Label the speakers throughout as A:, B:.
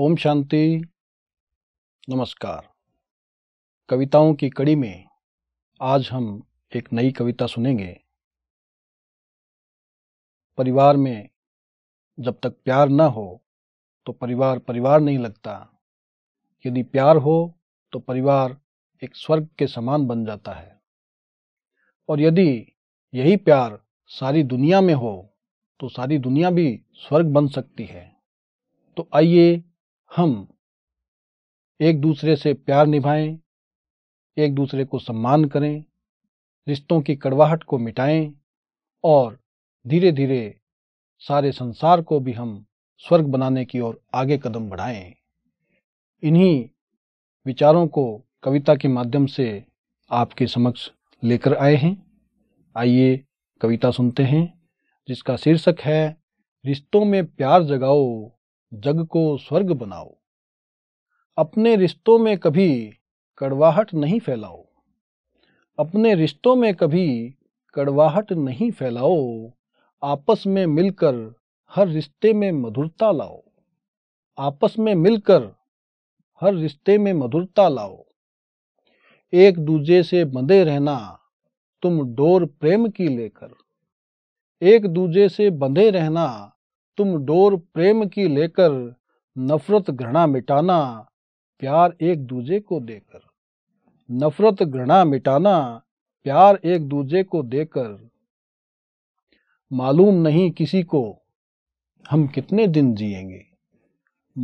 A: ओम शांति नमस्कार कविताओं की कड़ी में आज हम एक नई कविता सुनेंगे परिवार में जब तक प्यार ना हो तो परिवार परिवार नहीं लगता यदि प्यार हो तो परिवार एक स्वर्ग के समान बन जाता है और यदि यही प्यार सारी दुनिया में हो तो सारी दुनिया भी स्वर्ग बन सकती है तो आइए हम एक दूसरे से प्यार निभाएं, एक दूसरे को सम्मान करें रिश्तों की कड़वाहट को मिटाएं और धीरे धीरे सारे संसार को भी हम स्वर्ग बनाने की ओर आगे कदम बढ़ाएं। इन्हीं विचारों को कविता के माध्यम से आपके समक्ष लेकर आए हैं आइए कविता सुनते हैं जिसका शीर्षक है रिश्तों में प्यार जगाओ जग को स्वर्ग बनाओ अपने रिश्तों में कभी कड़वाहट नहीं फैलाओ अपने रिश्तों में कभी कड़वाहट नहीं फैलाओ आपस में मिलकर हर रिश्ते में मधुरता लाओ आपस में मिलकर हर रिश्ते में मधुरता लाओ एक दूजे से बंधे रहना तुम डोर प्रेम की लेकर एक दूजे से बंधे रहना तुम डोर प्रेम की लेकर नफरत घृणा मिटाना प्यार एक दूजे को देकर नफरत घृणा मिटाना प्यार एक दूजे को देकर मालूम नहीं किसी को हम कितने दिन जिएंगे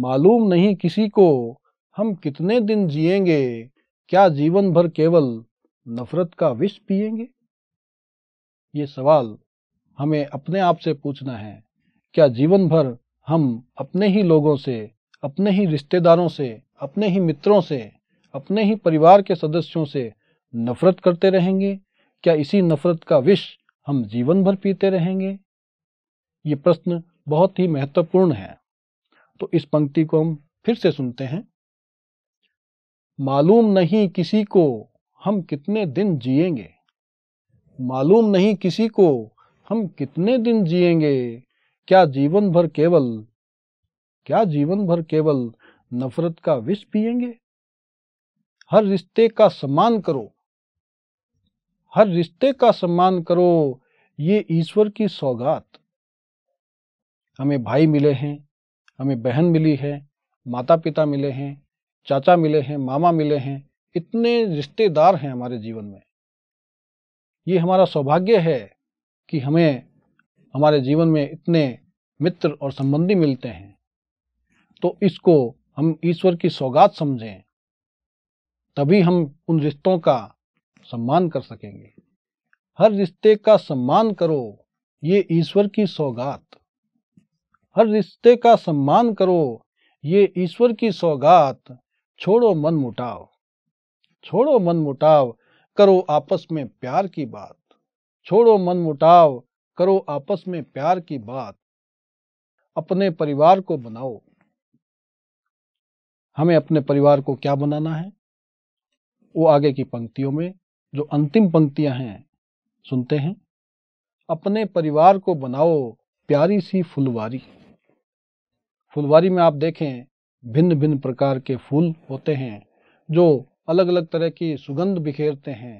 A: मालूम नहीं किसी को हम कितने दिन जिएंगे क्या जीवन भर केवल नफरत का विष पिएंगे ये सवाल हमें अपने आप से पूछना है क्या जीवन भर हम अपने ही लोगों से अपने ही रिश्तेदारों से अपने ही मित्रों से अपने ही परिवार के सदस्यों से नफरत करते रहेंगे क्या इसी नफरत का विष हम जीवन भर पीते रहेंगे ये प्रश्न बहुत ही महत्वपूर्ण है तो इस पंक्ति को हम फिर से सुनते हैं मालूम नहीं किसी को हम कितने दिन जिएंगे मालूम नहीं किसी को हम कितने दिन जिएंगे क्या जीवन भर केवल क्या जीवन भर केवल नफरत का विष पिएंगे हर रिश्ते का सम्मान करो हर रिश्ते का सम्मान करो ये ईश्वर की सौगात हमें भाई मिले हैं हमें बहन मिली है माता पिता मिले हैं चाचा मिले हैं मामा मिले हैं इतने रिश्तेदार हैं हमारे जीवन में ये हमारा सौभाग्य है कि हमें हमारे जीवन में इतने मित्र और संबंधी मिलते हैं तो इसको हम ईश्वर की सौगात समझें तभी हम उन रिश्तों का सम्मान कर सकेंगे हर रिश्ते का सम्मान करो ये ईश्वर की सौगात हर रिश्ते का सम्मान करो ये ईश्वर की सौगात छोड़ो मन मुटाव छोड़ो मन मुटाव करो आपस में प्यार की बात छोड़ो मन मुटाव करो आपस में प्यार की बात अपने परिवार को बनाओ हमें अपने परिवार को क्या बनाना है वो आगे की पंक्तियों में जो अंतिम पंक्तियां हैं सुनते हैं अपने परिवार को बनाओ प्यारी सी फुलवारी फुलवारी में आप देखें भिन्न भिन्न प्रकार के फूल होते हैं जो अलग अलग तरह की सुगंध बिखेरते हैं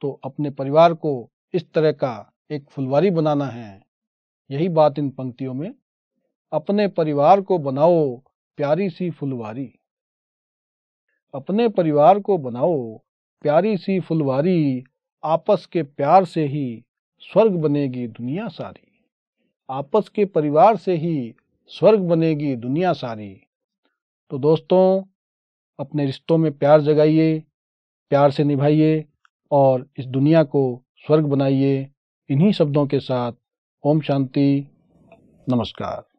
A: तो अपने परिवार को इस तरह का एक फुलवारी बनाना है यही बात इन पंक्तियों में अपने परिवार को बनाओ प्यारी सी फुलवारी अपने परिवार को बनाओ प्यारी सी फुलवारी आपस के प्यार से ही स्वर्ग बनेगी दुनिया सारी आपस के परिवार से ही स्वर्ग बनेगी दुनिया सारी तो दोस्तों अपने रिश्तों में प्यार जगाइए प्यार से निभाइए और इस दुनिया को स्वर्ग बनाइए इन्हीं शब्दों के साथ ओम शांति नमस्कार